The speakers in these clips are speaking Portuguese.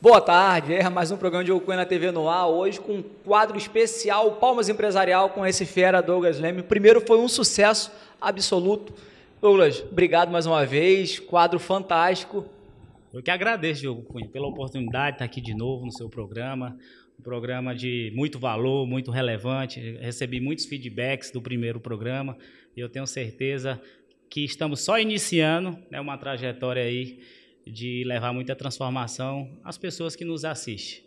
Boa tarde, é mais um programa de na TV no ar, hoje com um quadro especial Palmas Empresarial com esse fera Douglas Leme. Primeiro foi um sucesso absoluto. Douglas, obrigado mais uma vez, quadro fantástico. Eu que agradeço, Diogo Cunha, pela oportunidade de estar aqui de novo no seu programa. Um programa de muito valor, muito relevante. Recebi muitos feedbacks do primeiro programa e eu tenho certeza que estamos só iniciando né, uma trajetória aí de levar muita transformação às pessoas que nos assistem.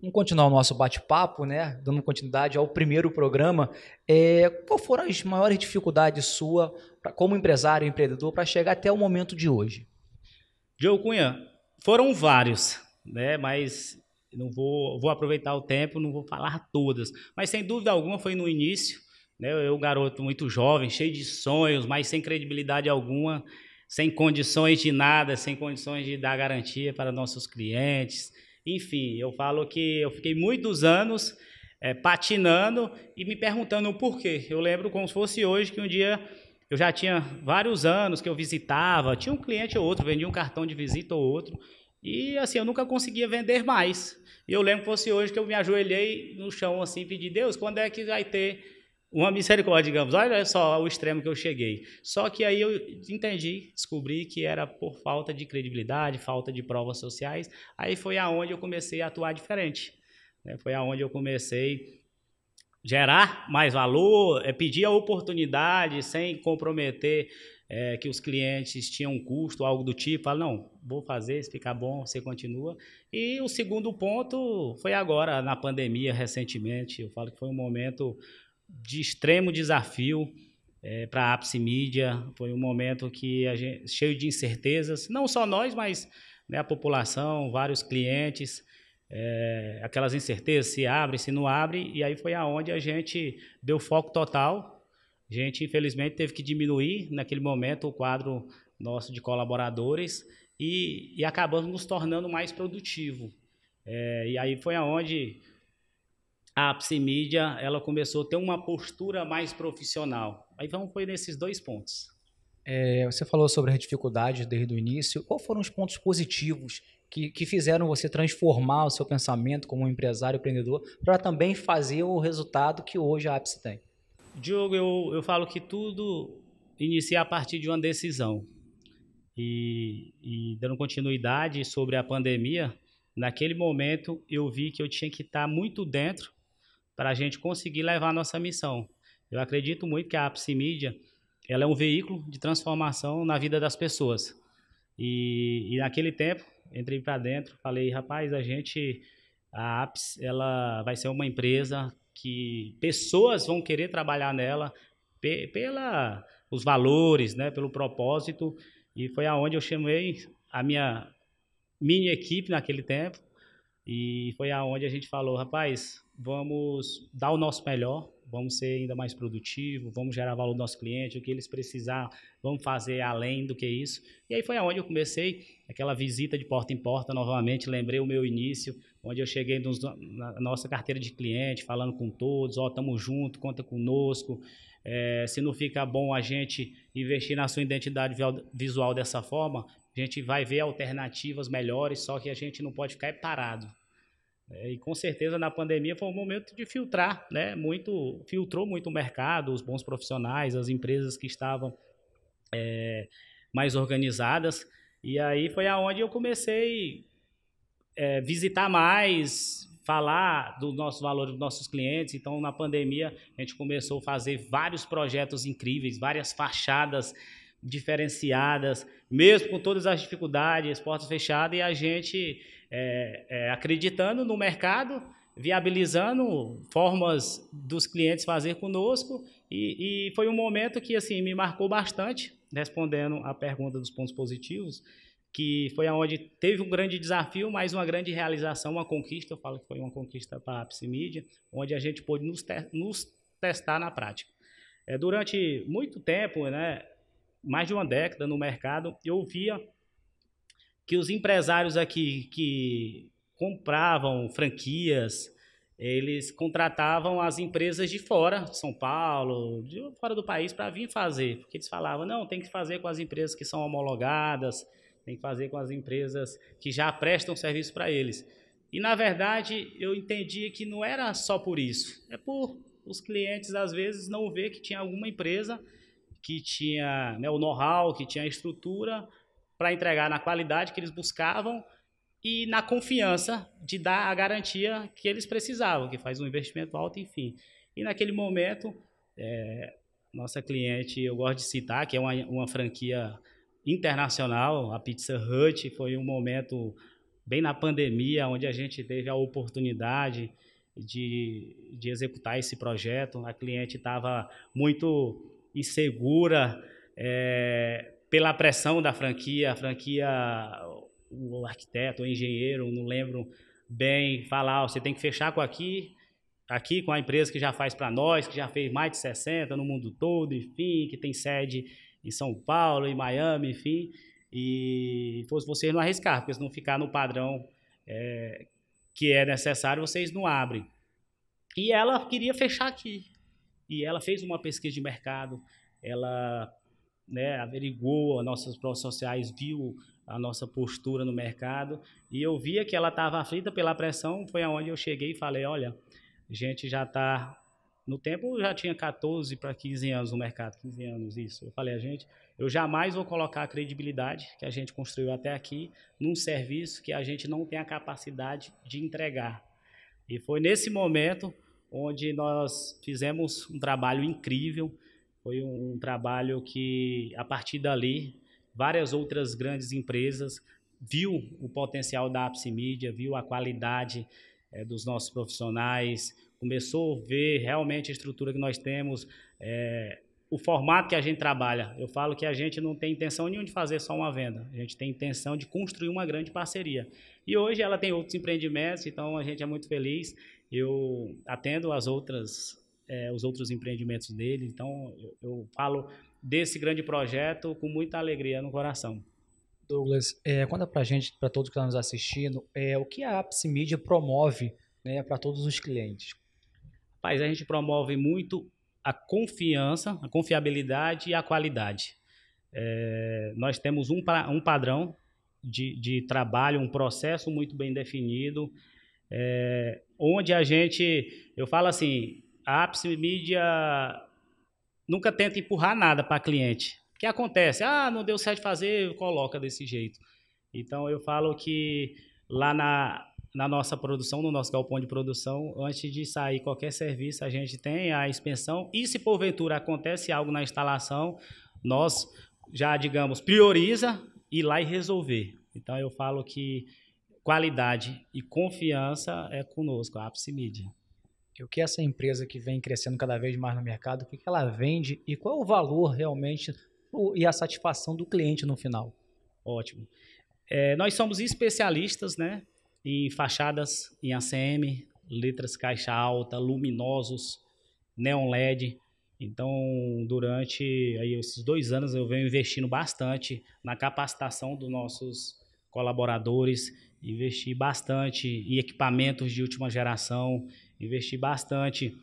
Vamos continuar o nosso bate-papo, né? Dando continuidade ao primeiro programa. É, qual foram as maiores dificuldades sua pra, como empresário, empreendedor, para chegar até o momento de hoje? Joe Cunha, foram vários, né? Mas não vou, vou aproveitar o tempo, não vou falar todas. Mas sem dúvida alguma foi no início, né? Eu, garoto muito jovem, cheio de sonhos, mas sem credibilidade alguma sem condições de nada, sem condições de dar garantia para nossos clientes. Enfim, eu falo que eu fiquei muitos anos é, patinando e me perguntando o porquê. Eu lembro como se fosse hoje que um dia eu já tinha vários anos que eu visitava, tinha um cliente ou outro, vendia um cartão de visita ou outro, e assim, eu nunca conseguia vender mais. E eu lembro que fosse hoje que eu me ajoelhei no chão assim, pedi, Deus, quando é que vai ter uma misericórdia, digamos, olha só o extremo que eu cheguei. Só que aí eu entendi, descobri que era por falta de credibilidade, falta de provas sociais. Aí foi aonde eu comecei a atuar diferente. Né? Foi aonde eu comecei a gerar mais valor, é, pedir a oportunidade sem comprometer é, que os clientes tinham um custo, algo do tipo. Falei, não, vou fazer, se ficar bom, você continua. E o segundo ponto foi agora, na pandemia, recentemente. Eu falo que foi um momento de extremo desafio é, para a Apse Mídia. Foi um momento que a gente, cheio de incertezas, não só nós, mas né, a população, vários clientes. É, aquelas incertezas, se abre, se não abre, e aí foi aonde a gente deu foco total. A gente, infelizmente, teve que diminuir naquele momento o quadro nosso de colaboradores e, e acabamos nos tornando mais produtivo. É, e aí foi aonde a Psimídia, ela começou a ter uma postura mais profissional. Aí vamos foi nesses dois pontos. É, você falou sobre as dificuldades desde o início. Qual foram os pontos positivos que, que fizeram você transformar o seu pensamento como um empresário, empreendedor, para também fazer o resultado que hoje a Apsi tem? Diogo, eu, eu falo que tudo inicia a partir de uma decisão. E, e dando continuidade sobre a pandemia, naquele momento eu vi que eu tinha que estar muito dentro para a gente conseguir levar a nossa missão. Eu acredito muito que a Apsi Mídia ela é um veículo de transformação na vida das pessoas. E, e naquele tempo, entrei para dentro, falei, rapaz, a gente, a Apps, ela vai ser uma empresa que pessoas vão querer trabalhar nela pe pela os valores, né, pelo propósito. E foi aonde eu chamei a minha mini equipe naquele tempo e foi aonde a gente falou, rapaz, vamos dar o nosso melhor, vamos ser ainda mais produtivo, vamos gerar valor do nosso cliente, o que eles precisar, vamos fazer além do que isso. E aí foi aonde eu comecei aquela visita de porta em porta novamente, lembrei o meu início, onde eu cheguei nos, na nossa carteira de cliente, falando com todos, ó, oh, tamo junto, conta conosco. É, se não fica bom a gente investir na sua identidade visual dessa forma, a gente vai ver alternativas melhores, só que a gente não pode ficar parado. É, e com certeza na pandemia foi um momento de filtrar, né? Muito filtrou muito o mercado, os bons profissionais, as empresas que estavam é, mais organizadas. E aí foi aonde eu comecei é, visitar mais, falar dos nossos valores dos nossos clientes. Então na pandemia a gente começou a fazer vários projetos incríveis, várias fachadas diferenciadas, mesmo com todas as dificuldades, portas fechadas, e a gente é, é, acreditando no mercado, viabilizando formas dos clientes fazer conosco e, e, foi um momento que assim me marcou bastante, respondendo à pergunta dos pontos positivos, que foi aonde teve um grande desafio, mas uma grande realização, uma conquista, eu falo que foi uma conquista para a Psimídia, onde a gente pôde nos, te nos testar na prática. É, durante muito tempo, né, mais de uma década no mercado, eu via que os empresários aqui que compravam franquias, eles contratavam as empresas de fora, de São Paulo, de fora do país, para vir fazer. Porque eles falavam, não, tem que fazer com as empresas que são homologadas, tem que fazer com as empresas que já prestam serviço para eles. E, na verdade, eu entendia que não era só por isso. É por os clientes, às vezes, não ver que tinha alguma empresa que tinha né, o know-how, que tinha a estrutura para entregar na qualidade que eles buscavam e na confiança de dar a garantia que eles precisavam, que faz um investimento alto, enfim. E naquele momento, é, nossa cliente, eu gosto de citar, que é uma, uma franquia internacional, a Pizza Hut, foi um momento bem na pandemia, onde a gente teve a oportunidade de, de executar esse projeto. A cliente estava muito insegura, é, pela pressão da franquia, a franquia, o arquiteto, o engenheiro, não lembro bem, falar, você tem que fechar com aqui, aqui com a empresa que já faz para nós, que já fez mais de 60 no mundo todo, enfim, que tem sede em São Paulo, em Miami, enfim, e fosse vocês não arriscar, porque se não ficar no padrão é, que é necessário, vocês não abrem. E ela queria fechar aqui. E ela fez uma pesquisa de mercado, ela né, averigou as nossas provas sociais, viu a nossa postura no mercado e eu via que ela estava aflita pela pressão, foi aonde eu cheguei e falei, olha, a gente já está no tempo eu já tinha 14 para 15 anos no mercado, 15 anos isso. Eu falei, a gente, eu jamais vou colocar a credibilidade que a gente construiu até aqui num serviço que a gente não tem a capacidade de entregar. E foi nesse momento onde nós fizemos um trabalho incrível, foi um, um trabalho que, a partir dali, várias outras grandes empresas viu o potencial da Media, viu a qualidade é, dos nossos profissionais, começou a ver realmente a estrutura que nós temos, é, o formato que a gente trabalha. Eu falo que a gente não tem intenção nenhuma de fazer só uma venda, a gente tem intenção de construir uma grande parceria. E hoje ela tem outros empreendimentos, então a gente é muito feliz. Eu atendo as outras é, os outros empreendimentos dele. Então, eu, eu, falo desse grande projeto com muita alegria no coração. Douglas, é, conta para gente, para todos que estão tá nos assistindo, é, o que a Apps Media promove né, para todos os clientes? Rapaz, a gente promove muito a confiança, a confiabilidade e a qualidade. É, nós temos um, um padrão de, de, trabalho, um processo muito bem definido, é, onde a gente, eu falo assim, a Apse Media nunca tenta empurrar nada para cliente. O que acontece? Ah, não deu certo fazer, coloca desse jeito. Então eu falo que lá na, na nossa produção, no nosso galpão de produção, antes de sair qualquer serviço, a gente tem a inspeção e se porventura acontece algo na instalação, nós já, digamos, prioriza ir lá e resolver. Então eu falo que qualidade e confiança é conosco, a Apse Media o que essa empresa que vem crescendo cada vez mais no mercado, o que ela vende e qual o valor realmente e a satisfação do cliente no final. Ótimo. É, nós somos especialistas né, em fachadas em ACM, letras caixa alta, luminosos, neon LED. Então, durante aí, esses dois anos, eu venho investindo bastante na capacitação dos nossos colaboradores, investi bastante em equipamentos de última geração, investir bastante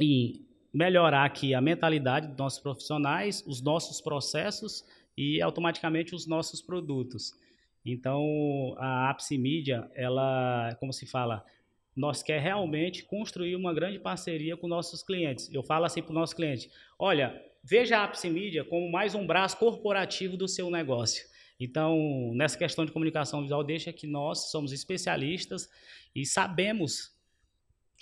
em melhorar aqui a mentalidade dos nossos profissionais, os nossos processos e automaticamente os nossos produtos. Então, a Apsi Media, ela, como se fala, nós quer realmente construir uma grande parceria com nossos clientes. Eu falo assim para o nosso cliente: olha, veja a Apsi Media como mais um braço corporativo do seu negócio. Então, nessa questão de comunicação visual, deixa que nós somos especialistas e sabemos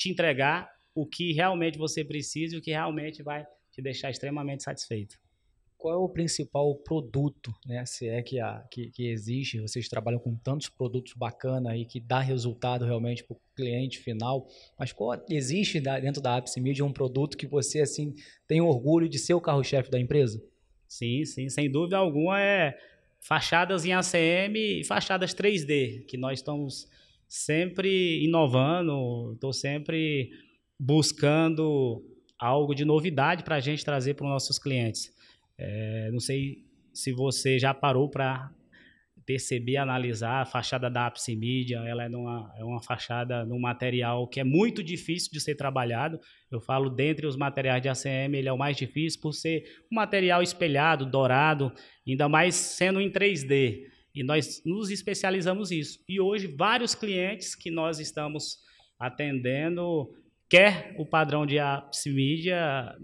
te entregar o que realmente você precisa e o que realmente vai te deixar extremamente satisfeito. Qual é o principal produto, né? Se é que, a, que, que existe, vocês trabalham com tantos produtos bacanas e que dá resultado realmente para o cliente final, mas qual existe dentro da Apps Media um produto que você assim tem orgulho de ser o carro-chefe da empresa? Sim, sim, sem dúvida alguma é fachadas em ACM e fachadas 3D, que nós estamos sempre inovando, estou sempre buscando algo de novidade para a gente trazer para os nossos clientes. É, não sei se você já parou para perceber, analisar a fachada da Media. ela é, numa, é uma fachada num material que é muito difícil de ser trabalhado. Eu falo, dentre os materiais de ACM, ele é o mais difícil por ser um material espelhado, dourado, ainda mais sendo em 3D. E nós nos especializamos nisso. E hoje, vários clientes que nós estamos atendendo, quer o padrão de Apps Media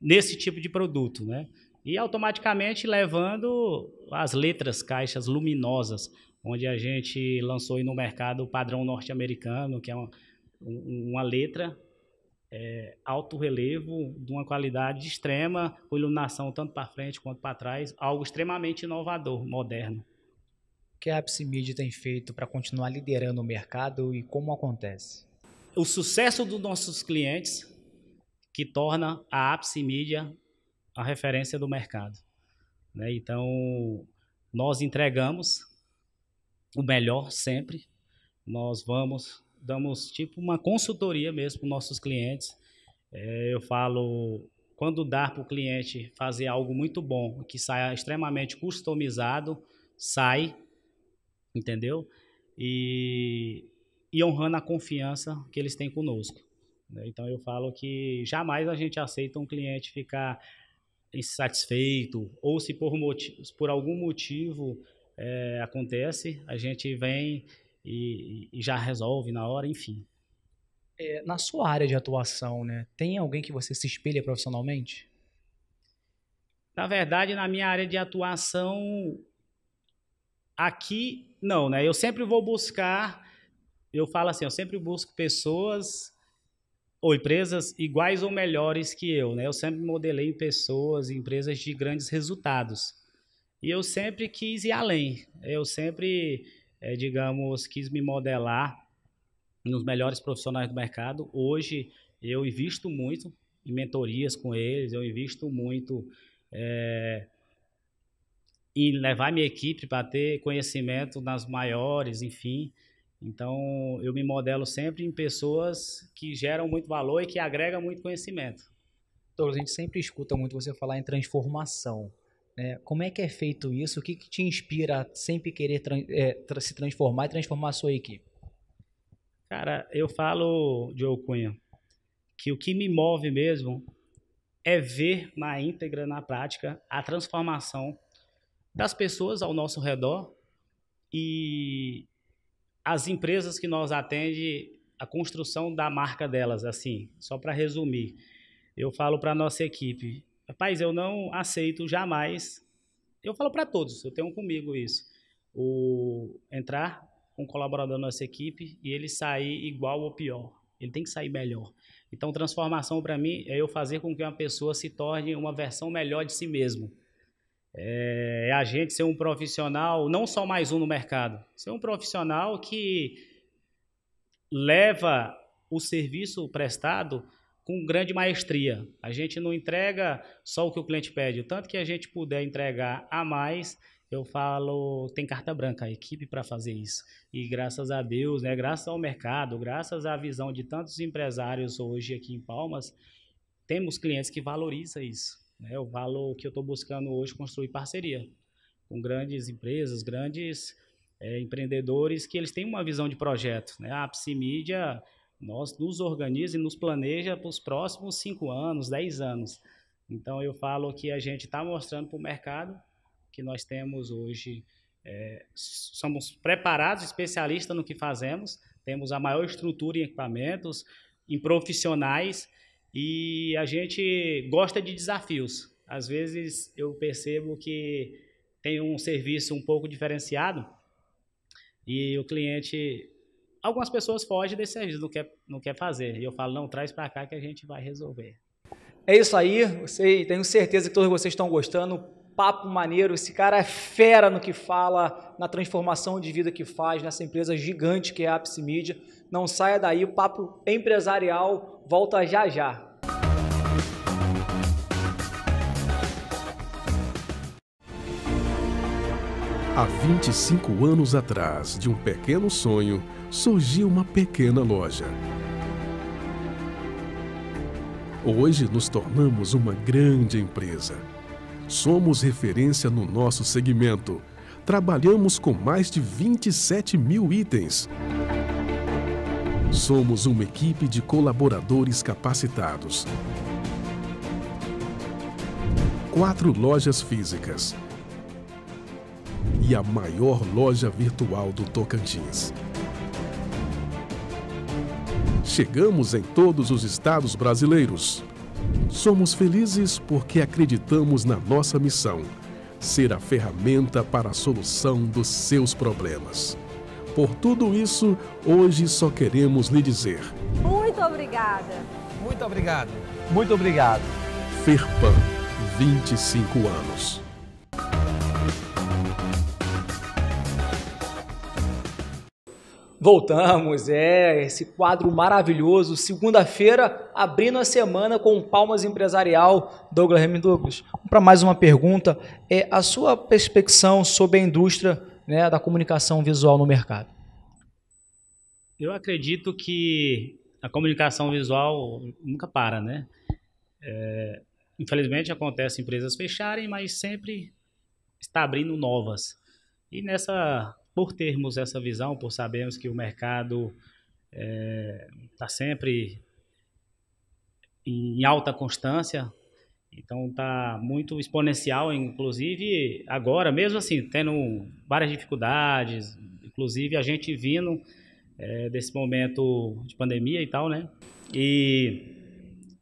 nesse tipo de produto, né? E automaticamente levando as letras, caixas luminosas, onde a gente lançou no mercado o padrão norte-americano, que é uma, uma letra é, alto relevo, de uma qualidade extrema, com iluminação tanto para frente quanto para trás, algo extremamente inovador, moderno que a Apps Media tem feito para continuar liderando o mercado e como acontece? O sucesso dos nossos clientes que torna a Apps Media a referência do mercado. Né? Então, nós entregamos o melhor sempre. Nós vamos, damos tipo uma consultoria mesmo para nossos clientes. É, eu falo, quando dá para o cliente fazer algo muito bom, que saia extremamente customizado, sai entendeu? E, e honrando a confiança que eles têm conosco. Né? Então eu falo que jamais a gente aceita um cliente ficar insatisfeito ou se por, motivos, por algum motivo é, acontece, a gente vem e, e, já resolve na hora, enfim. É, na sua área de atuação, né, tem alguém que você se espelha profissionalmente? Na verdade, na minha área de atuação, Aqui, não, né? Eu sempre vou buscar, eu falo assim, eu sempre busco pessoas ou empresas iguais ou melhores que eu, né? Eu sempre modelei pessoas, empresas de grandes resultados. E eu sempre quis ir além. Eu sempre, é, digamos, quis me modelar nos melhores profissionais do mercado. Hoje eu invisto muito em mentorias com eles, eu invisto muito é, e levar minha equipe para ter conhecimento nas maiores, enfim. Então, eu me modelo sempre em pessoas que geram muito valor e que agregam muito conhecimento. Douglas, a gente sempre escuta muito você falar em transformação. Né? Como é que é feito isso? O que, que te inspira a sempre querer tra é, tra se transformar e transformar a sua equipe? Cara, eu falo, Joe Cunha, que o que me move mesmo é ver na íntegra, na prática, a transformação das pessoas ao nosso redor e as empresas que nós atende a construção da marca delas, assim, só para resumir. Eu falo para nossa equipe, rapaz, eu não aceito jamais. Eu falo para todos, eu tenho comigo isso. O entrar um colaborador da nossa equipe e ele sair igual ou pior. Ele tem que sair melhor. Então, transformação para mim é eu fazer com que uma pessoa se torne uma versão melhor de si mesmo. É, é, a gente ser um profissional, não só mais um no mercado, ser um profissional que leva o serviço prestado com grande maestria. A gente não entrega só o que o cliente pede, o tanto que a gente puder entregar a mais, eu falo, tem carta branca a equipe para fazer isso. E graças a Deus, né, graças ao mercado, graças à visão de tantos empresários hoje aqui em Palmas, temos clientes que valorizam isso. Né? o valor que eu estou buscando hoje construir parceria com grandes empresas, grandes é, empreendedores que eles têm uma visão de projeto. Né? A Psimídia, nós nos organiza e nos planeja para os próximos cinco anos, dez anos. Então, eu falo que a gente está mostrando para o mercado que nós temos hoje, é, somos preparados, especialistas no que fazemos, temos a maior estrutura em equipamentos, em profissionais e a gente gosta de desafios. Às vezes eu percebo que tem um serviço um pouco diferenciado e o cliente algumas pessoas fogem desse serviço, não quer, não quer fazer. E eu falo, não, traz para cá que a gente vai resolver. É isso aí. Você, tenho certeza que todos vocês estão gostando papo maneiro, esse cara é fera no que fala, na transformação de vida que faz, nessa empresa gigante que é a Apse Media. Não saia daí, o papo empresarial volta já já. Há 25 anos atrás, de um pequeno sonho, surgiu uma pequena loja. Hoje nos tornamos uma grande empresa. Somos referência no nosso segmento. Trabalhamos com mais de 27 mil itens. Somos uma equipe de colaboradores capacitados. Quatro lojas físicas. E a maior loja virtual do Tocantins. Chegamos em todos os estados brasileiros. Somos felizes porque acreditamos na nossa missão ser a ferramenta para a solução dos seus problemas. Por tudo isso, hoje só queremos lhe dizer: Muito obrigada. Muito obrigado. Muito obrigado. Ferpan, 25 anos. Voltamos, é, esse quadro maravilhoso. Segunda-feira, abrindo a semana com Palmas Empresarial, Douglas Remy Douglas. Para mais uma pergunta, é a sua perspecção sobre a indústria né, da comunicação visual no mercado? Eu acredito que a comunicação visual nunca para, né? É, infelizmente acontece empresas fecharem, mas sempre está abrindo novas. E nessa por termos essa visão, por sabermos que o mercado está é, tá sempre em alta constância, então está muito exponencial, inclusive agora, mesmo assim, tendo várias dificuldades, inclusive a gente vindo é, desse momento de pandemia e tal, né? E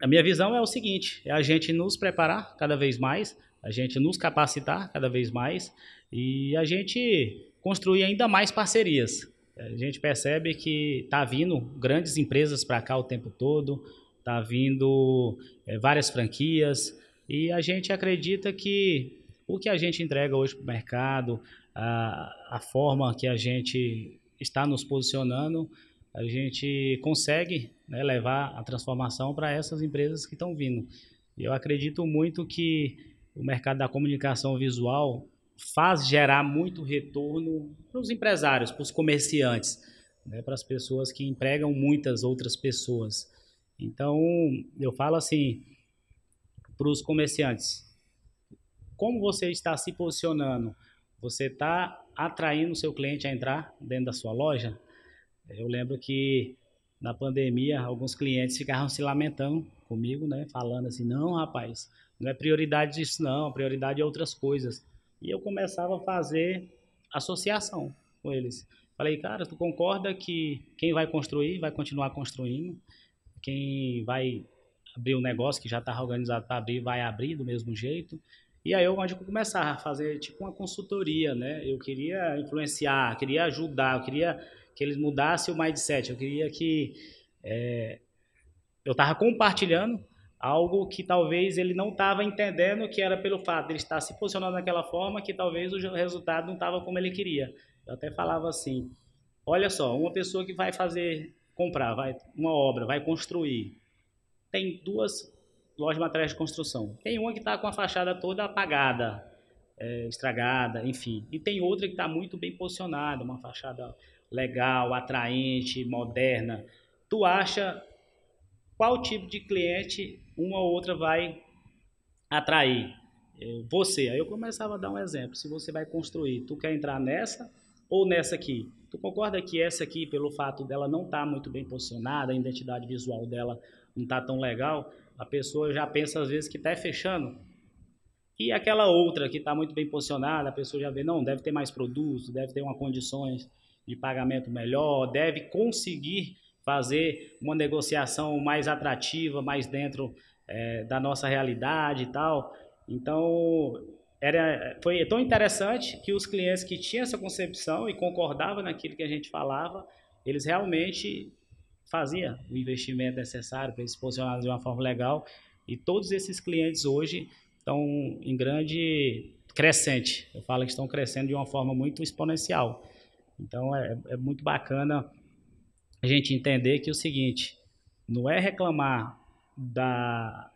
a minha visão é o seguinte: é a gente nos preparar cada vez mais, a gente nos capacitar cada vez mais e a gente construir ainda mais parcerias. A gente percebe que está vindo grandes empresas para cá o tempo todo, está vindo é, várias franquias, e a gente acredita que o que a gente entrega hoje para o mercado, a, a forma que a gente está nos posicionando, a gente consegue né, levar a transformação para essas empresas que estão vindo. Eu acredito muito que o mercado da comunicação visual faz gerar muito retorno para os empresários, para os comerciantes, né, para as pessoas que empregam muitas outras pessoas. Então, eu falo assim para os comerciantes: como você está se posicionando? Você está atraindo o seu cliente a entrar dentro da sua loja? Eu lembro que na pandemia, alguns clientes ficaram se lamentando comigo, né? Falando assim, não, rapaz, não é prioridade isso não, prioridade é outras coisas. E eu começava a fazer associação com eles. Falei, cara, tu concorda que quem vai construir vai continuar construindo, quem vai abrir o um negócio que já estava tá organizado para abrir vai abrir do mesmo jeito. E aí eu onde começar a fazer tipo uma consultoria, né? Eu queria influenciar, queria ajudar, eu queria que eles mudassem o mindset, eu queria que é, eu estava compartilhando algo que talvez ele não estava entendendo que era pelo fato de ele estar se posicionando daquela forma que talvez o resultado não estava como ele queria. Eu até falava assim, olha só, uma pessoa que vai fazer, comprar, vai uma obra, vai construir, tem duas lojas de materiais de construção. Tem uma que está com a fachada toda apagada, é, estragada, enfim. E tem outra que está muito bem posicionada, uma fachada legal, atraente, moderna. Tu acha qual tipo de cliente uma ou outra vai atrair é, você. Aí eu começava a dar um exemplo. Se você vai construir, tu quer entrar nessa ou nessa aqui? Tu concorda que essa aqui, pelo fato dela não estar tá muito bem posicionada, a identidade visual dela não está tão legal, a pessoa já pensa às vezes que está fechando. E aquela outra que está muito bem posicionada, a pessoa já vê, não, deve ter mais produto, deve ter uma condições de pagamento melhor, deve conseguir fazer uma negociação mais atrativa, mais dentro é, da nossa realidade e tal. Então, era, foi tão interessante que os clientes que tinham essa concepção e concordavam naquilo que a gente falava, eles realmente faziam o investimento necessário para eles se posicionarem de uma forma legal. E todos esses clientes hoje estão em grande crescente. Eu falo que estão crescendo de uma forma muito exponencial. Então, é, é muito bacana a gente entender que é o seguinte, não é reclamar da,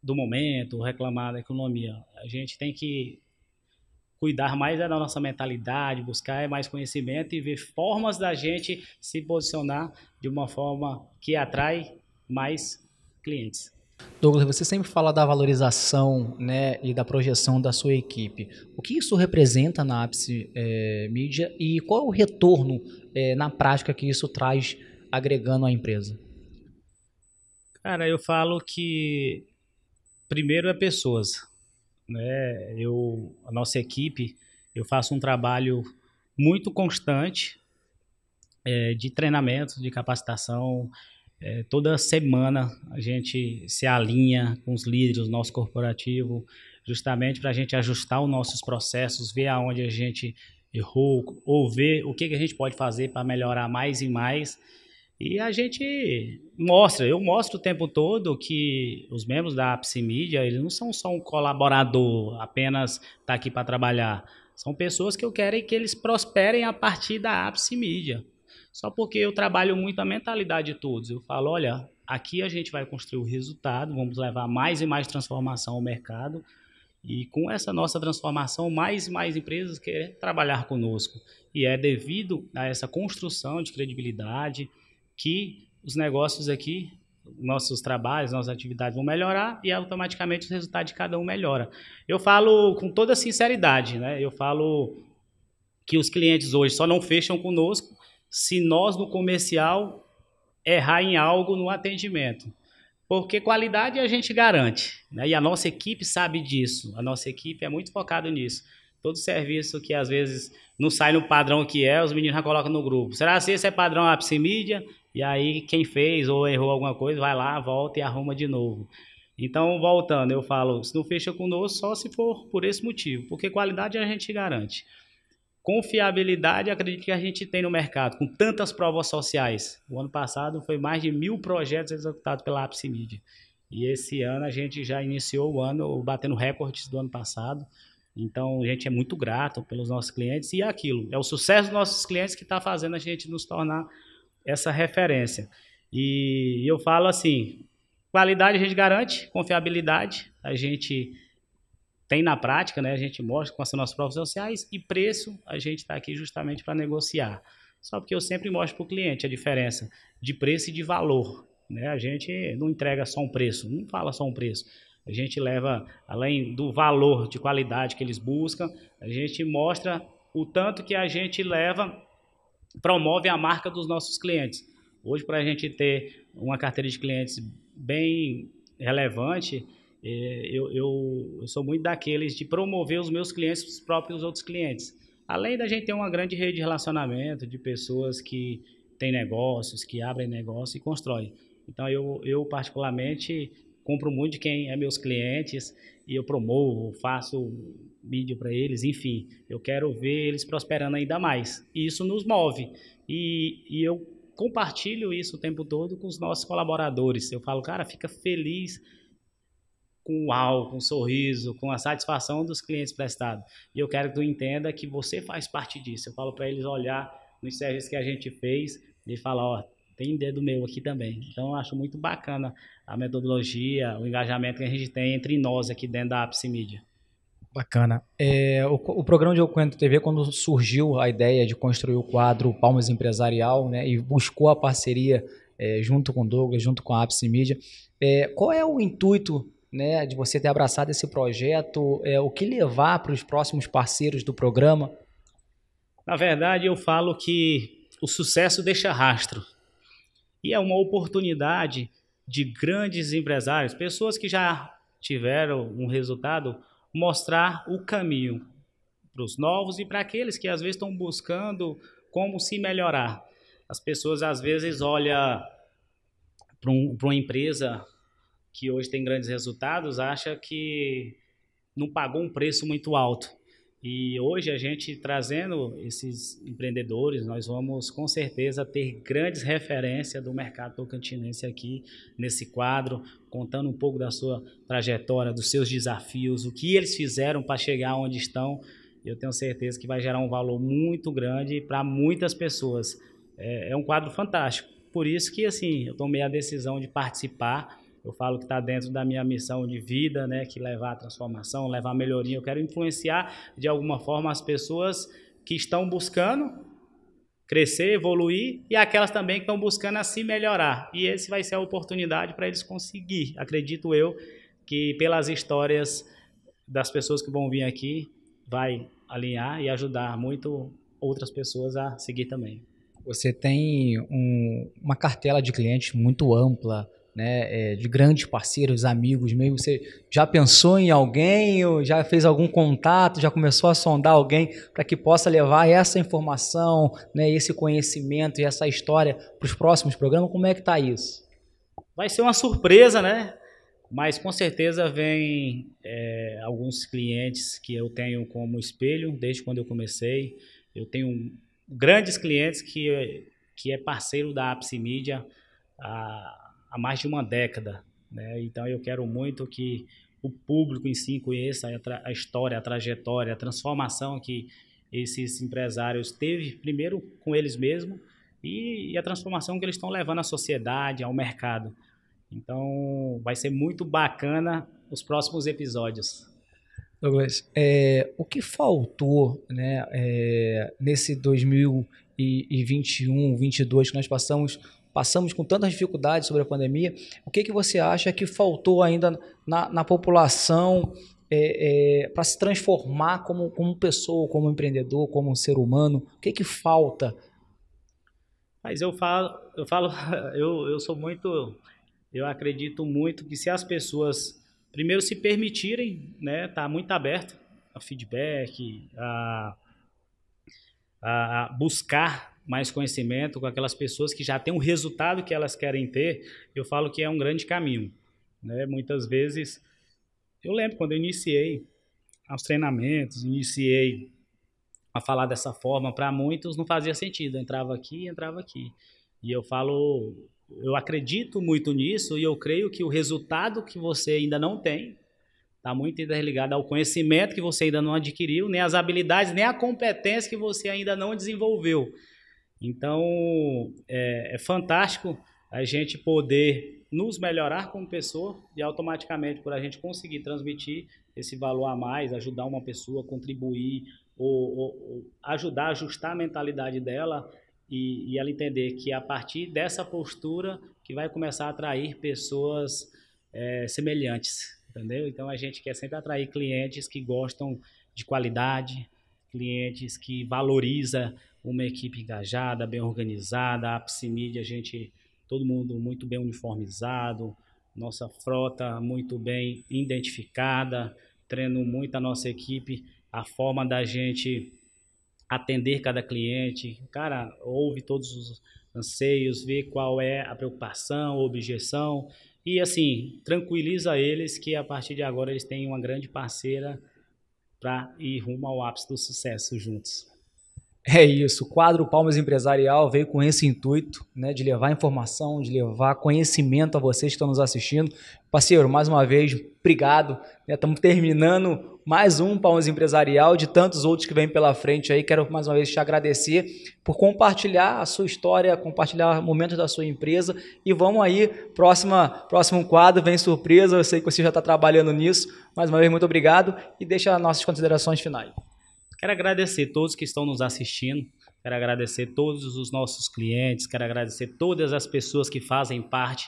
do momento, reclamar da economia. A gente tem que cuidar mais é da nossa mentalidade, buscar é mais conhecimento e ver formas da gente se posicionar de uma forma que atrai mais clientes. Douglas, você sempre fala da valorização né, e da projeção da sua equipe. O que isso representa na ápice é, Mídia e qual é o retorno é, na prática que isso traz agregando à empresa? Cara, eu falo que primeiro é pessoas. Né? Eu, a nossa equipe, eu faço um trabalho muito constante é, de treinamento, de capacitação, é, toda semana a gente se alinha com os líderes do nosso corporativo, justamente para a gente ajustar os nossos processos, ver aonde a gente errou, ou ver o que, que a gente pode fazer para melhorar mais e mais. E a gente mostra, eu mostro o tempo todo que os membros da Apsi Media, eles não são só um colaborador, apenas está aqui para trabalhar. São pessoas que eu quero é que eles prosperem a partir da Apsi Media. Só porque eu trabalho muito a mentalidade de todos. Eu falo, olha, aqui a gente vai construir o resultado, vamos levar mais e mais transformação ao mercado. E com essa nossa transformação, mais e mais empresas querem trabalhar conosco. E é devido a essa construção de credibilidade que os negócios aqui, nossos trabalhos, nossas atividades vão melhorar e automaticamente os resultados de cada um melhora. Eu falo com toda sinceridade, né? Eu falo que os clientes hoje só não fecham conosco se nós no comercial errar em algo no atendimento. Porque qualidade a gente garante, né? E a nossa equipe sabe disso. A nossa equipe é muito focada nisso. Todo serviço que às vezes não sai no padrão que é, os meninos já colocam no grupo. Será que esse é padrão mídia? E aí quem fez ou errou alguma coisa, vai lá, volta e arruma de novo. Então, voltando, eu falo, se não fecha conosco, só se for por esse motivo, porque qualidade a gente garante confiabilidade acredito que a gente tem no mercado, com tantas provas sociais. O ano passado foi mais de mil projetos executados pela Apse Media. E esse ano a gente já iniciou o ano batendo recordes do ano passado. Então a gente é muito grato pelos nossos clientes e é aquilo. É o sucesso dos nossos clientes que está fazendo a gente nos tornar essa referência. E eu falo assim: qualidade a gente garante, confiabilidade a gente tem na prática, né? A gente mostra com as nossas provas sociais e preço a gente está aqui justamente para negociar. Só porque eu sempre mostro para o cliente a diferença de preço e de valor. Né? A gente não entrega só um preço, não fala só um preço. A gente leva, além do valor de qualidade que eles buscam, a gente mostra o tanto que a gente leva, promove a marca dos nossos clientes. Hoje, para a gente ter uma carteira de clientes bem relevante, é, eu, eu, eu, sou muito daqueles de promover os meus clientes para os próprios outros clientes. Além da gente ter uma grande rede de relacionamento de pessoas que têm negócios, que abrem negócio e constroem. Então, eu, eu particularmente compro muito de quem é meus clientes e eu promovo, faço vídeo para eles, enfim. Eu quero ver eles prosperando ainda mais. E isso nos move. E, e eu compartilho isso o tempo todo com os nossos colaboradores. Eu falo, cara, fica feliz com o uau, com um sorriso, com a satisfação dos clientes prestados. E eu quero que tu entenda que você faz parte disso. Eu falo para eles olhar nos serviços que a gente fez e falar, ó, tem dedo meu aqui também. Então eu acho muito bacana a metodologia, o engajamento que a gente tem entre nós aqui dentro da Apse Media. Bacana. É, o, o, programa de Ocuento TV, quando surgiu a ideia de construir o quadro Palmas Empresarial, né, e buscou a parceria é, junto com o Douglas, junto com a Apse Media, é, qual é o intuito né, de você ter abraçado esse projeto, é, o que levar para os próximos parceiros do programa? Na verdade, eu falo que o sucesso deixa rastro. E é uma oportunidade de grandes empresários, pessoas que já tiveram um resultado, mostrar o caminho para os novos e para aqueles que às vezes estão buscando como se melhorar. As pessoas às vezes olham para um, uma empresa que hoje tem grandes resultados, acha que não pagou um preço muito alto. E hoje a gente trazendo esses empreendedores, nós vamos com certeza ter grandes referências do mercado tocantinense aqui nesse quadro, contando um pouco da sua trajetória, dos seus desafios, o que eles fizeram para chegar onde estão. Eu tenho certeza que vai gerar um valor muito grande para muitas pessoas. É, é um quadro fantástico. Por isso que assim eu tomei a decisão de participar eu falo que está dentro da minha missão de vida, né? Que levar a transformação, levar a melhoria. Eu quero influenciar de alguma forma as pessoas que estão buscando crescer, evoluir e aquelas também que estão buscando a se melhorar. E esse vai ser a oportunidade para eles conseguir. Acredito eu que pelas histórias das pessoas que vão vir aqui vai alinhar e ajudar muito outras pessoas a seguir também. Você tem um, uma cartela de clientes muito ampla, né, é, de grandes parceiros, amigos mesmo? Você já pensou em alguém ou já fez algum contato, já começou a sondar alguém para que possa levar essa informação, né, esse conhecimento e essa história para os próximos programas? Como é que está isso? Vai ser uma surpresa, né? Mas com certeza vem é, alguns clientes que eu tenho como espelho desde quando eu comecei. Eu tenho grandes clientes que, que é parceiro da Apsi Media a há mais de uma década. Né? Então eu quero muito que o público em si conheça a, história, a trajetória, a transformação que esses empresários teve primeiro com eles mesmos e, e a transformação que eles estão levando à sociedade, ao mercado. Então vai ser muito bacana os próximos episódios. Douglas, é, o que faltou né, é, nesse 2021, 2022 que nós passamos passamos com tantas dificuldades sobre a pandemia, o que, que você acha que faltou ainda na, na população é, é, para se transformar como, como pessoa, como empreendedor, como ser humano? O que, que falta? Mas eu falo, eu falo, eu, eu sou muito, eu acredito muito que se as pessoas primeiro se permitirem, né, tá muito aberto a feedback, a, a buscar mais conhecimento com aquelas pessoas que já têm o resultado que elas querem ter, eu falo que é um grande caminho. Né? Muitas vezes, eu lembro quando eu iniciei os treinamentos, iniciei a falar dessa forma, para muitos não fazia sentido, eu entrava aqui, entrava aqui. E eu falo, eu acredito muito nisso e eu creio que o resultado que você ainda não tem está muito interligado ao conhecimento que você ainda não adquiriu, nem as habilidades, nem a competência que você ainda não desenvolveu. Então, é, é fantástico a gente poder nos melhorar como pessoa e automaticamente, por a gente conseguir transmitir esse valor a mais, ajudar uma pessoa, contribuir, ou, ou, ou ajudar a ajustar a mentalidade dela, e, e, ela entender que é a partir dessa postura que vai começar a atrair pessoas é, semelhantes, entendeu? Então a gente quer sempre atrair clientes que gostam de qualidade, clientes que valorizam uma equipe engajada, bem organizada, a Psimid, a gente, todo mundo muito bem uniformizado, nossa frota muito bem identificada, treino muito a nossa equipe, a forma da gente atender cada cliente, cara, ouve todos os anseios, vê qual é a preocupação, a objeção e assim, tranquiliza eles que a partir de agora eles têm uma grande parceira para ir rumo ao ápice do sucesso juntos. É isso, o quadro Palmas Empresarial veio com esse intuito, né, de levar informação, de levar conhecimento a vocês que estão nos assistindo. Parceiro, mais uma vez, obrigado. Né, estamos né, terminando mais um Palmas Empresarial, de tantos outros que vêm pela frente aí. Quero mais uma vez te agradecer por compartilhar a sua história, compartilhar momentos da sua empresa. E vamos aí, próxima, próximo quadro, vem surpresa. Eu sei que você já está trabalhando nisso. Mais uma vez, muito obrigado e deixa nossas considerações finais. Quero agradecer todos que estão nos assistindo, quero agradecer todos os nossos clientes, quero agradecer todas as pessoas que fazem parte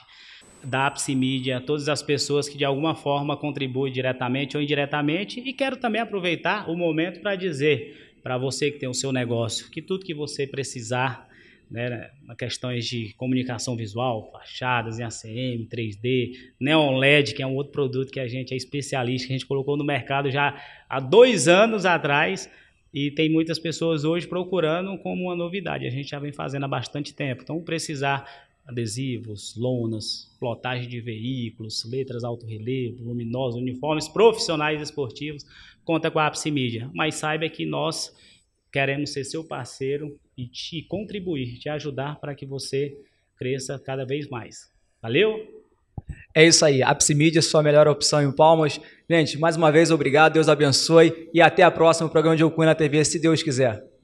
da Apsi Media, todas as pessoas que de alguma forma contribuem diretamente ou indiretamente e quero também aproveitar o momento para dizer para você que tem o seu negócio que tudo que você precisar né, né, questões de comunicação visual, fachadas em ACM, 3D, Neon LED, que é um outro produto que a gente é especialista, que a gente colocou no mercado já há dois anos atrás e tem muitas pessoas hoje procurando como uma novidade. A gente já vem fazendo há bastante tempo. Então, precisar adesivos, lonas, plotagem de veículos, letras alto relevo, luminosos, uniformes profissionais esportivos, conta com a Apsimídia. Mas saiba que nós Queremos ser seu parceiro e te contribuir, te ajudar para que você cresça cada vez mais. Valeu? É isso aí. Apsimid é sua melhor opção em Palmas. Gente, mais uma vez, obrigado. Deus abençoe. E até a próxima. programa de Ocunha na TV, se Deus quiser.